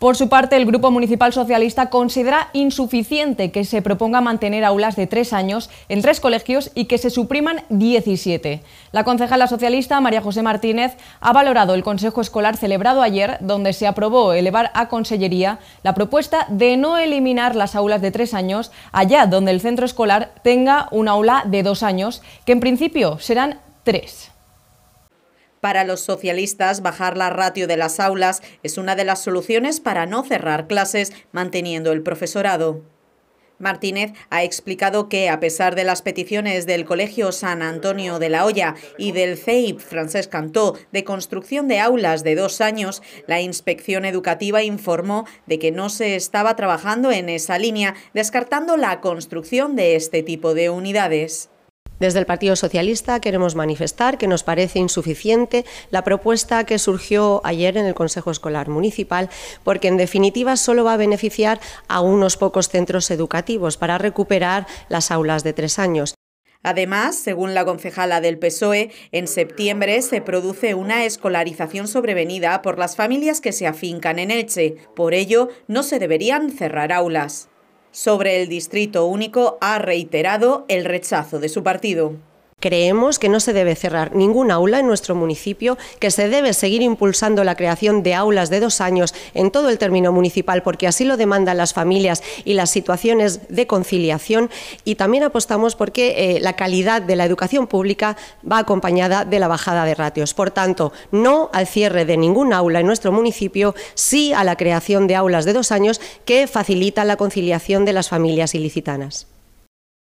Por su parte, el Grupo Municipal Socialista considera insuficiente que se proponga mantener aulas de tres años en tres colegios y que se supriman 17. La concejala socialista María José Martínez ha valorado el Consejo Escolar celebrado ayer, donde se aprobó elevar a Consellería la propuesta de no eliminar las aulas de tres años allá donde el centro escolar tenga un aula de dos años, que en principio serán tres. Para los socialistas, bajar la ratio de las aulas es una de las soluciones para no cerrar clases, manteniendo el profesorado. Martínez ha explicado que, a pesar de las peticiones del Colegio San Antonio de la Hoya y del CEIP Francés Cantó de construcción de aulas de dos años, la inspección educativa informó de que no se estaba trabajando en esa línea, descartando la construcción de este tipo de unidades. Desde el Partido Socialista queremos manifestar que nos parece insuficiente la propuesta que surgió ayer en el Consejo Escolar Municipal, porque en definitiva solo va a beneficiar a unos pocos centros educativos para recuperar las aulas de tres años. Además, según la concejala del PSOE, en septiembre se produce una escolarización sobrevenida por las familias que se afincan en Elche. Por ello, no se deberían cerrar aulas sobre el distrito único ha reiterado el rechazo de su partido. Creemos que no se debe cerrar ningún aula en nuestro municipio, que se debe seguir impulsando la creación de aulas de dos años en todo el término municipal, porque así lo demandan las familias y las situaciones de conciliación. Y también apostamos porque eh, la calidad de la educación pública va acompañada de la bajada de ratios. Por tanto, no al cierre de ningún aula en nuestro municipio, sí a la creación de aulas de dos años que facilita la conciliación de las familias ilicitanas.